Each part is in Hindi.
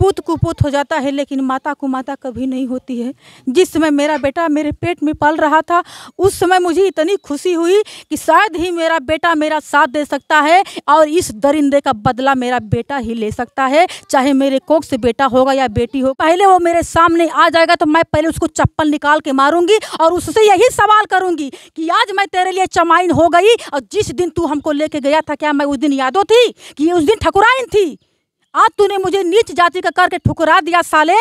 पुत कुपुत हो जाता है लेकिन माता को माता कभी नहीं होती है जिस समय मेरा बेटा मेरे पेट में पल रहा था उस समय मुझे इतनी खुशी हुई कि शायद ही मेरा बेटा मेरा साथ दे सकता है और इस दरिंदे का बदला मेरा बेटा ही ले सकता है चाहे मेरे कोक से बेटा होगा या बेटी हो पहले वो मेरे सामने आ जाएगा तो मैं पहले उसको चप्पल निकाल के मारूंगी और उससे यही सवाल करूंगी कि आज मैं तेरे लिए चमाइन हो गई और जिस दिन तू हमको लेके गया था क्या मैं उस दिन यादों थी कि उस दिन ठकुराइन थी आज तूने मुझे नीच जाति का करके ठुकरा दिया साले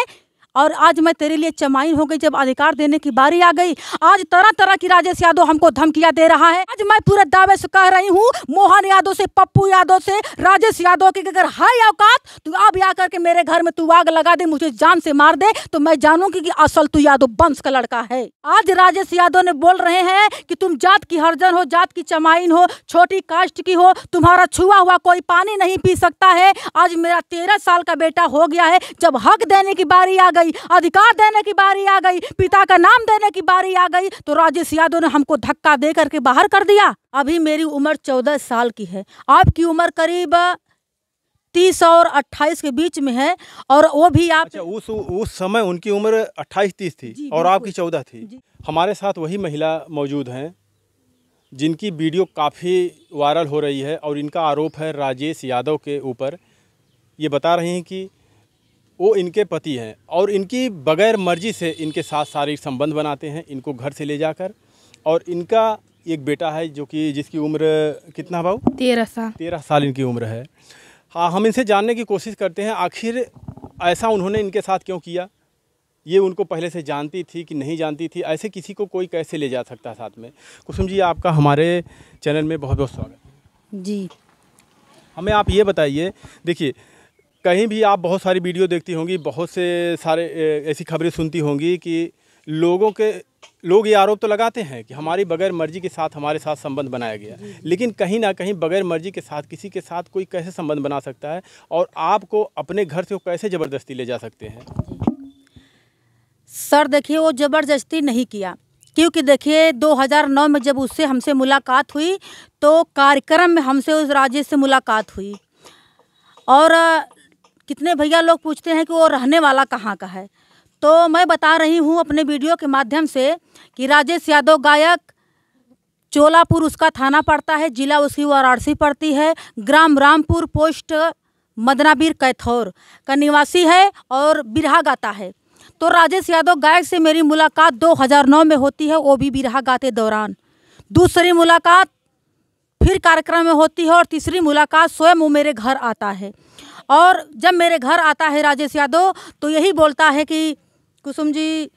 और आज मैं तेरे लिए चमाइन हो गई जब अधिकार देने की बारी आ गई आज तरह तरह की राजेश यादव हमको धमकिया दे रहा है आज मैं पूरे दावे से कह रही हूँ मोहन यादव से पप्पू यादव से राजेश यादव की अगर हाई औकात तो अब या करके मेरे घर में तू आग लगा दे मुझे जान से मार दे तो मैं जानूंगी की असल तू यादव वंश का लड़का है आज राजेश यादव ने बोल रहे हैं की तुम जात की हरजन हो जात की चमाइन हो छोटी कास्ट की हो तुम्हारा छुआ हुआ कोई पानी नहीं पी सकता है आज मेरा तेरह साल का बेटा हो गया है जब हक देने की बारी आ गई गई अधिकार देने की बारी आ गई पिता का नाम देने की बारी आ गई तो राजेश यादव ने हमको धक्का दे करके बाहर कर दिया अभी मेरी उम्र चौदह साल की है आपकी उम्र करीब तीस और अट्ठाईस के बीच में है और वो भी आप अच्छा, उस उस समय उनकी उम्र अट्ठाईस तीस थी और आपकी चौदह थी हमारे साथ वही महिला मौजूद हैं जिनकी वीडियो काफ़ी वायरल हो रही है और इनका आरोप है राजेश यादव के ऊपर ये बता रही हैं कि वो इनके पति हैं और इनकी बगैर मर्जी से इनके साथ शारीरिक संबंध बनाते हैं इनको घर से ले जाकर और इनका एक बेटा है जो कि जिसकी उम्र कितना भाऊ तेरह साल तेरह साल इनकी उम्र है हाँ हम इनसे जानने की कोशिश करते हैं आखिर ऐसा उन्होंने इनके साथ क्यों किया ये उनको पहले से जानती थी कि नहीं जानती थी ऐसे किसी को कोई कैसे ले जा सकता है साथ में कुसुम जी आपका हमारे चैनल में बहुत बहुत स्वागत जी हमें आप ये बताइए देखिए कहीं भी आप बहुत सारी वीडियो देखती होंगी बहुत से सारे ऐसी खबरें सुनती होंगी कि लोगों के लोग ये आरोप तो लगाते हैं कि हमारी बगैर मर्जी के साथ हमारे साथ संबंध बनाया गया लेकिन कहीं ना कहीं बगैर मर्जी के साथ किसी के साथ कोई कैसे संबंध बना सकता है और आपको अपने घर से वो कैसे ज़बरदस्ती ले जा सकते हैं सर देखिए वो ज़बरदस्ती नहीं किया क्योंकि देखिए 2009 में जब उससे हमसे मुलाकात हुई तो कार्यक्रम में हमसे उस राजेश से मुलाकात हुई और कितने भैया लोग पूछते हैं कि वो रहने वाला कहाँ का है तो मैं बता रही हूँ अपने वीडियो के माध्यम से कि राजेश यादव गायक चोलापुर उसका थाना पड़ता है जिला उसकी वाराणसी पड़ती है ग्राम रामपुर पोस्ट मदनाबीर कैथौर का निवासी है और बिरहा गाता है तो राजेश यादव गायक से मेरी मुलाकात 2009 में होती है वो भी बिरहा गाते दौरान दूसरी मुलाकात फिर कार्यक्रम में होती है और तीसरी मुलाकात स्वयं वो मेरे घर आता है और जब मेरे घर आता है राजेश यादव तो यही बोलता है कि कुसुम जी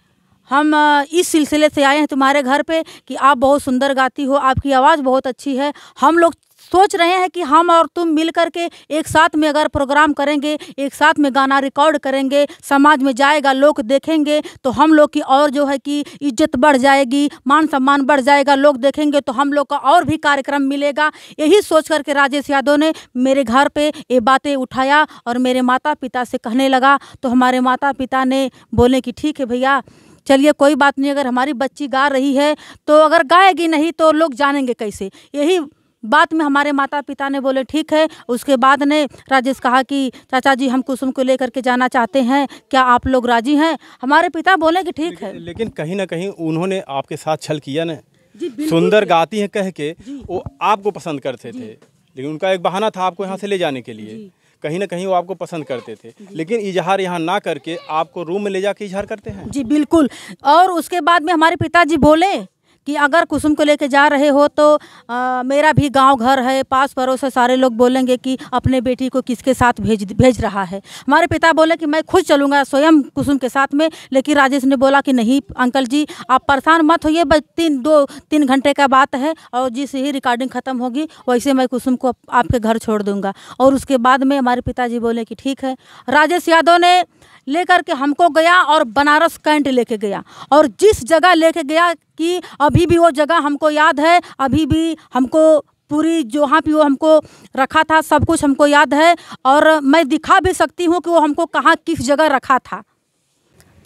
हम इस सिलसिले से आए हैं तुम्हारे घर पे कि आप बहुत सुंदर गाती हो आपकी आवाज़ बहुत अच्छी है हम लोग सोच रहे हैं कि हम और तुम मिल के एक साथ में अगर प्रोग्राम करेंगे एक साथ में गाना रिकॉर्ड करेंगे समाज में जाएगा लोग देखेंगे तो हम लोग की और जो है कि इज्जत बढ़ जाएगी मान सम्मान बढ़ जाएगा लोग देखेंगे तो हम लोग का और भी कार्यक्रम मिलेगा यही सोच करके राजेश यादव ने मेरे घर पर ये बातें उठाया और मेरे माता पिता से कहने लगा तो हमारे माता पिता ने बोले कि ठीक है भैया चलिए कोई बात नहीं अगर हमारी बच्ची गा रही है तो अगर गाएगी नहीं तो लोग जानेंगे कैसे यही बाद में हमारे माता पिता ने बोले ठीक है उसके बाद ने राजेश कहा कि चाचा जी हम कुसुम को लेकर के जाना चाहते हैं क्या आप लोग राजी हैं हमारे पिता बोले कि ठीक है लेकिन कहीं ना कहीं उन्होंने आपके साथ छल किया ना सुंदर गाती हैं कह के वो आपको पसंद करते थे लेकिन उनका एक बहाना था आपको यहाँ से ले जाने के लिए कहीं ना कहीं वो आपको पसंद करते थे लेकिन इजहार यहाँ ना करके आपको रूम में ले जाके इजहार करते हैं जी बिल्कुल और उसके बाद में हमारे पिताजी बोले कि अगर कुसुम को लेके जा रहे हो तो आ, मेरा भी गांव घर है पास पड़ोस है सारे लोग बोलेंगे कि अपने बेटी को किसके साथ भेज भेज रहा है हमारे पिता बोले कि मैं खुद चलूँगा स्वयं कुसुम के साथ में लेकिन राजेश ने बोला कि नहीं अंकल जी आप परेशान मत होइए बस तीन दो तीन घंटे का बात है और जिस ही रिकॉर्डिंग ख़त्म होगी वैसे मैं कुसुम को आपके घर छोड़ दूँगा और उसके बाद में हमारे पिताजी बोले कि ठीक है राजेश यादव ने लेकर के हमको गया और बनारस कैंट लेके गया और जिस जगह लेके गया कि अभी भी वो जगह हमको याद है अभी भी हमको पूरी जो हाँ पे वो हमको रखा था सब कुछ हमको याद है और मैं दिखा भी सकती हूँ कि वो हमको कहाँ किस जगह रखा था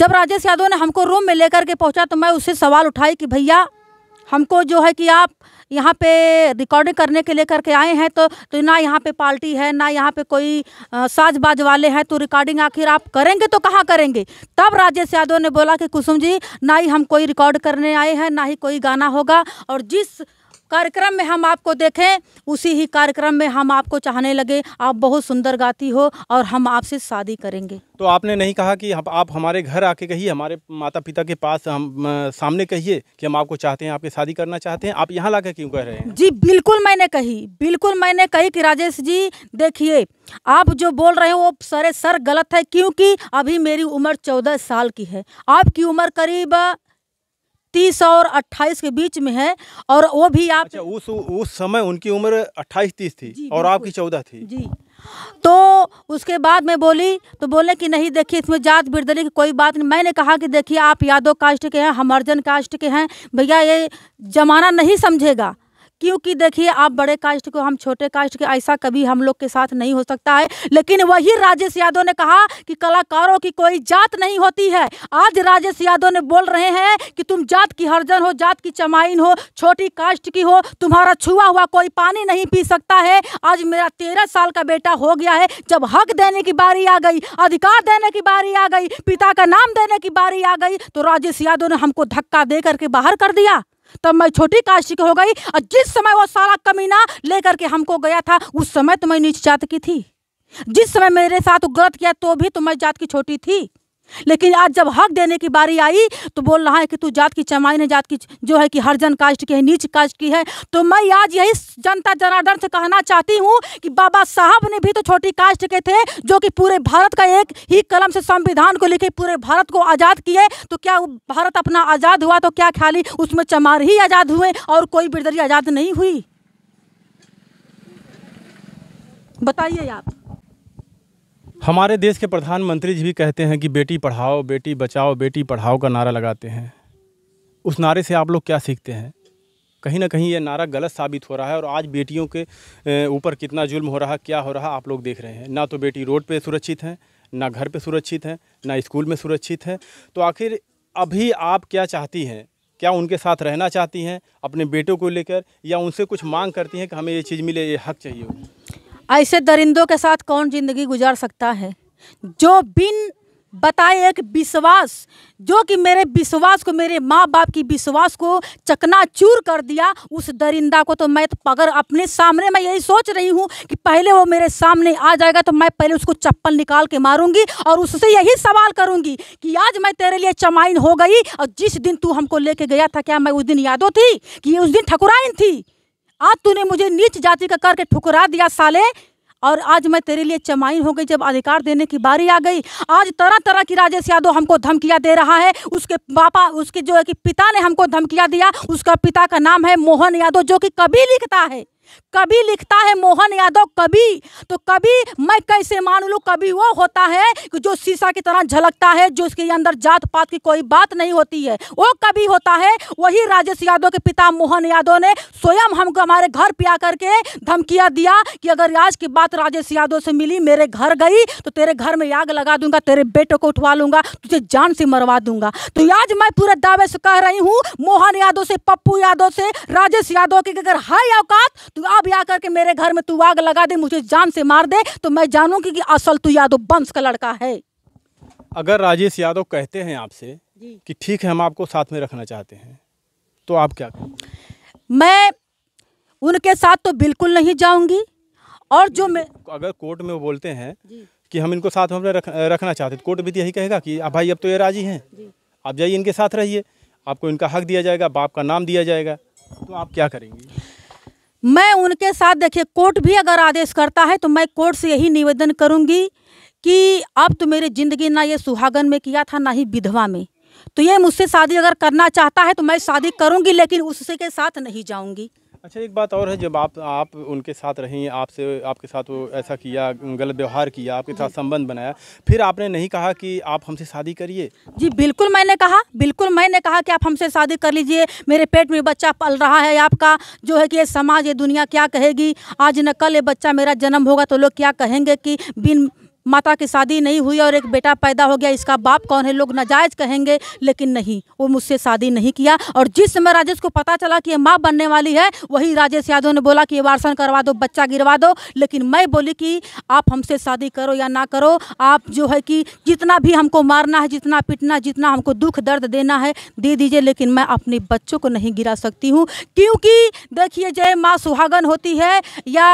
जब राजेश यादव ने हमको रूम में लेकर के पहुँचा तो मैं उससे सवाल उठाई कि भैया हमको जो है कि आप यहाँ पे रिकॉर्डिंग करने के लिए के आए हैं तो तो ना यहाँ पे पार्टी है ना यहाँ पे कोई साजबाज वाले हैं तो रिकॉर्डिंग आखिर आप करेंगे तो कहाँ करेंगे तब राजेश यादव ने बोला कि कुसुम जी ना ही हम कोई रिकॉर्ड करने आए हैं ना ही कोई गाना होगा और जिस कार्यक्रम में हम आपको देखें उसी ही कार्यक्रम में हम आपको चाहने लगे आप बहुत सुंदर गाती हो और हम आपसे शादी करेंगे तो आपने नहीं कहा कि आप, आप हमारे घर आके कहिए हमारे माता पिता के पास हम सामने कहिए कि हम आपको चाहते हैं आपके शादी करना चाहते हैं आप यहाँ ला क्यों कह रहे हैं जी बिल्कुल मैंने कही बिल्कुल मैंने कही कि राजेश जी देखिए आप जो बोल रहे हो वो सरे सर गलत है क्योंकि अभी मेरी उम्र चौदह साल की है आपकी उम्र करीब तीस और अट्ठाईस के बीच में है और वो भी आप अच्छा, उस उस समय उनकी उम्र अट्ठाईस तीस थी और आपकी चौदह थी जी तो उसके बाद मैं बोली तो बोले कि नहीं देखिए इसमें जात बिरदली की कोई बात नहीं मैंने कहा कि देखिए आप यादव कास्ट के हैं हमर्जन कास्ट के हैं भैया ये ज़माना नहीं समझेगा क्योंकि देखिए आप बड़े कास्ट को हम छोटे कास्ट के ऐसा कभी हम लोग के साथ नहीं हो सकता है लेकिन वही राजेश यादव ने कहा कि कलाकारों की कोई जात नहीं होती है आज राजेश यादव ने बोल रहे हैं कि तुम जात की हरजन हो जात की चमाइन हो छोटी कास्ट की हो तुम्हारा छुआ हुआ कोई पानी नहीं पी सकता है आज मेरा तेरह साल का बेटा हो गया है जब हक देने की बारी आ गई अधिकार देने की बारी आ गई पिता का नाम देने की बारी आ गई तो राजेश यादव ने हमको धक्का दे करके बाहर कर दिया तब मैं छोटी काशी की हो गई और जिस समय वो सारा कमीना लेकर के हमको गया था उस समय तो मैं नीच जात की थी जिस समय मेरे साथ गलत किया तो भी तो मैं जात की छोटी थी लेकिन आज जब हक देने की बारी आई तो बोल रहा है कि तू जात की चमाई ने जात की जो है कि हरजन कास्ट की है नीच कास्ट की है तो मैं आज यही जनता जनार्दन से कहना चाहती हूँ कि बाबा साहब ने भी तो छोटी कास्ट के थे जो कि पूरे भारत का एक ही कलम से संविधान को लिखे पूरे भारत को आज़ाद किए तो क्या भारत अपना आज़ाद हुआ तो क्या ख्याली उसमें चमार ही आज़ाद हुए और कोई बिरदरी आज़ाद नहीं हुई बताइए आप हमारे देश के प्रधानमंत्री जी भी कहते हैं कि बेटी पढ़ाओ बेटी बचाओ बेटी पढ़ाओ का नारा लगाते हैं उस नारे से आप लोग क्या सीखते हैं कहीं ना कहीं ये नारा गलत साबित हो रहा है और आज बेटियों के ऊपर कितना जुल्म हो रहा क्या हो रहा आप लोग देख रहे हैं ना तो बेटी रोड पे सुरक्षित हैं ना घर पे सुरक्षित हैं ना स्कूल में सुरक्षित हैं तो आखिर अभी आप क्या चाहती हैं क्या उनके साथ रहना चाहती हैं अपने बेटों को लेकर या उनसे कुछ मांग करती हैं कि हमें ये चीज़ मिले ये हक चाहिए ऐसे दरिंदों के साथ कौन ज़िंदगी गुजार सकता है जो बिन बताए एक विश्वास जो कि मेरे विश्वास को मेरे माँ बाप की विश्वास को चकनाचूर कर दिया उस दरिंदा को तो मैं तो पगर अपने सामने मैं यही सोच रही हूँ कि पहले वो मेरे सामने आ जाएगा तो मैं पहले उसको चप्पल निकाल के मारूंगी और उससे यही सवाल करूंगी कि आज मैं तेरे लिए चमाइन हो गई और जिस दिन तू हमको लेके गया था क्या मैं उस दिन यादों थी कि उस दिन ठकुराइन थी आज तूने मुझे नीच जाति का करके ठुकरा दिया साले और आज मैं तेरे लिए चमाइन हो गई जब अधिकार देने की बारी आ गई आज तरह तरह की राजेश यादव हमको धमकिया दे रहा है उसके पापा उसके जो है कि पिता ने हमको धमकिया दिया उसका पिता का नाम है मोहन यादव जो कि कभी लिखता है कभी लिखता है मोहन यादव कभी तो कभी मैं कैसे मान लू कभी वो होता है कि जो शीशा की तरह झलकता है जो उसके अंदर जात पात की कोई बात नहीं होती है वो कभी होता है वही राजेश यादव के पिता मोहन यादव ने स्वयं हमको हमारे घर पे आ करके धमकिया दिया कि अगर आज की बात राजेश यादव से मिली मेरे घर गई तो तेरे घर में आग लगा दूंगा तेरे बेटे को उठवा लूंगा तुझे जान से मरवा दूंगा तो आज मैं पूरे दावे से कह रही हूँ मोहन यादव से पप्पू यादव से राजेश यादव की अगर हाई औकात तो तू अब आकर के मेरे घर में तू आग लगा दे मुझे जान से मार दे तो मैं जानूंगी कि असल तू यादव वंश का लड़का है अगर राजेश यादव कहते हैं आपसे कि ठीक है हम आपको साथ में रखना चाहते हैं तो आप क्या मैं उनके साथ तो बिल्कुल नहीं जाऊंगी और जो मैं अगर कोर्ट में वो बोलते हैं कि हम इनको साथ में रख, रखना चाहते कोर्ट भी तो यही कहेगा कि आप भाई अब तो ये राजी हैं आप जाइए इनके साथ रहिए आपको इनका हक दिया जाएगा बाप का नाम दिया जाएगा तो आप क्या करेंगे मैं उनके साथ देखिए कोर्ट भी अगर आदेश करता है तो मैं कोर्ट से यही निवेदन करूँगी कि अब तो मेरी ज़िंदगी ना ये सुहागन में किया था ना ही विधवा में तो ये मुझसे शादी अगर करना चाहता है तो मैं शादी करूँगी लेकिन उससे के साथ नहीं जाऊँगी अच्छा एक बात और है जब आप आप उनके साथ रहें आपसे आपके साथ वो ऐसा किया गलत व्यवहार किया आपके साथ संबंध बनाया फिर आपने नहीं कहा कि आप हमसे शादी करिए जी बिल्कुल मैंने कहा बिल्कुल मैंने कहा कि आप हमसे शादी कर लीजिए मेरे पेट में बच्चा पल रहा है आपका जो है कि ये समाज ये दुनिया क्या कहेगी आज न कल ये बच्चा मेरा जन्म होगा तो लोग क्या कहेंगे कि बिन माता की शादी नहीं हुई और एक बेटा पैदा हो गया इसका बाप कौन है लोग नाजायज़ कहेंगे लेकिन नहीं वो मुझसे शादी नहीं किया और जिस समय राजेश को पता चला कि ये माँ बनने वाली है वही राजेश यादव ने बोला कि ये वारसन करवा दो बच्चा गिरवा दो लेकिन मैं बोली कि आप हमसे शादी करो या ना करो आप जो है कि जितना भी हमको मारना है जितना पिटना जितना हमको दुख दर्द देना है दे दीजिए लेकिन मैं अपने बच्चों को नहीं गिरा सकती हूँ क्योंकि देखिए जय माँ सुहागन होती है या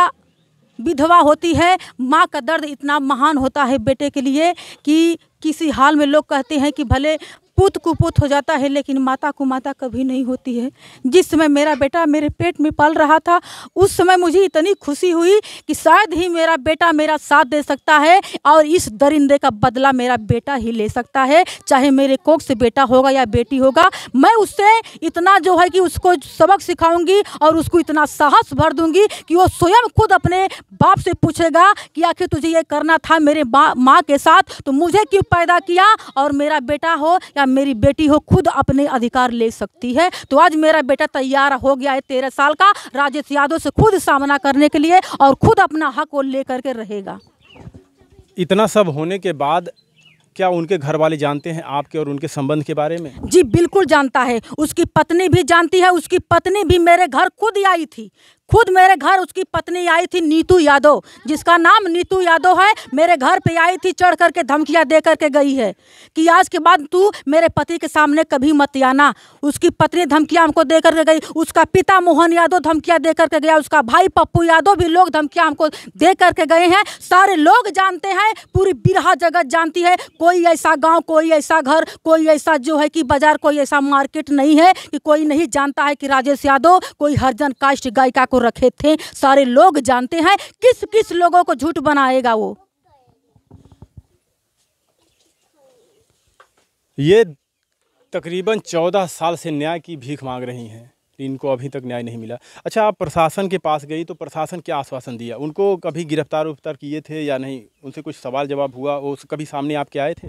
विधवा होती है माँ का दर्द इतना महान होता है बेटे के लिए कि किसी हाल में लोग कहते हैं कि भले पुत कुपूत हो जाता है लेकिन माता को माता कभी नहीं होती है जिस समय मेरा बेटा मेरे पेट में पल रहा था उस समय मुझे इतनी खुशी हुई कि शायद ही मेरा बेटा मेरा साथ दे सकता है और इस दरिंदे का बदला मेरा बेटा ही ले सकता है चाहे मेरे कोक से बेटा होगा या बेटी होगा मैं उससे इतना जो है कि उसको सबक सिखाऊंगी और उसको इतना साहस भर दूंगी कि वो स्वयं खुद अपने बाप से पूछेगा कि आखिर तुझे ये करना था मेरे माँ के साथ तो मुझे क्यों पैदा किया और मेरा बेटा हो या मेरी बेटी हो खुद अपने अधिकार ले सकती है तो आज मेरा बेटा तैयार हो गया है तेरह साल का राजेश यादव से खुद सामना करने के लिए और खुद अपना हक वो ले करके रहेगा इतना सब होने के बाद क्या उनके घर वाले जानते हैं आपके और उनके संबंध के बारे में जी बिल्कुल जानता है उसकी पत्नी भी जानती है उसकी पत्नी भी मेरे घर खुद आई थी खुद मेरे घर उसकी पत्नी आई थी नीतू यादव जिसका नाम नीतू यादव है मेरे घर पे आई थी चढ़ करके धमकियाँ दे करके गई है कि आज के बाद तू मेरे पति के सामने कभी मत आना उसकी पत्नी धमकियाँ हमको दे करके गई उसका पिता मोहन यादव धमकियाँ दे करके गया उसका भाई पप्पू यादव भी लोग धमकियाँ हमको दे करके गए हैं सारे लोग जानते हैं पूरी बिरहा जगत जानती है कोई ऐसा गाँव कोई ऐसा घर कोई ऐसा जो है कि बाजार कोई ऐसा मार्केट नहीं है कि कोई नहीं जानता है कि राजेश यादव कोई हरजन कास्ट गायिका को रखे थे सारे लोग जानते हैं किस किस लोगों को झूठ बनाएगा वो ये तकरीबन चौदह साल से न्याय की भीख मांग रही हैं इनको अभी तक न्याय नहीं मिला अच्छा आप प्रशासन के पास गई तो प्रशासन क्या आश्वासन दिया उनको कभी गिरफ्तार उफ्तार किए थे या नहीं उनसे कुछ सवाल जवाब हुआ वो कभी सामने आपके आए थे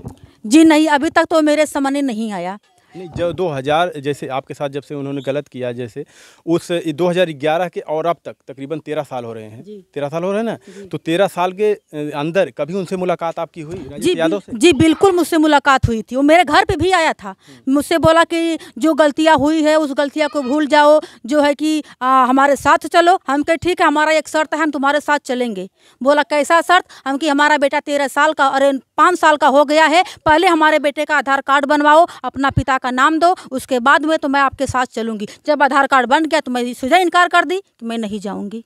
जी नहीं अभी तक तो मेरे सामने नहीं आया नहीं जो 2000 जैसे आपके साथ जब से उन्होंने गलत किया जैसे उस 2011 के और अब तक तकरीबन तेरह साल हो रहे हैं तेरह साल हो रहे हैं ना तो तेरह साल के अंदर कभी उनसे मुलाकात आपकी हुई जी यादव से? जी बिल्कुल मुझसे मुलाकात हुई थी वो मेरे घर पे भी आया था हम्म। मुझसे बोला कि जो गलतियां हुई है उस गलतियाँ को भूल जाओ जो है कि आ, हमारे साथ चलो हम कहे ठीक है हमारा एक शर्त है हम तुम्हारे साथ चलेंगे बोला कैसा शर्त हम कि हमारा बेटा तेरह साल का अरे पाँच साल का हो गया है पहले हमारे बेटे का आधार कार्ड बनवाओ अपना पिता का नाम दो उसके बाद में तो मैं आपके साथ चलूंगी जब आधार कार्ड बन गया तो मैं सीधा इनकार कर दी कि मैं नहीं जाऊंगी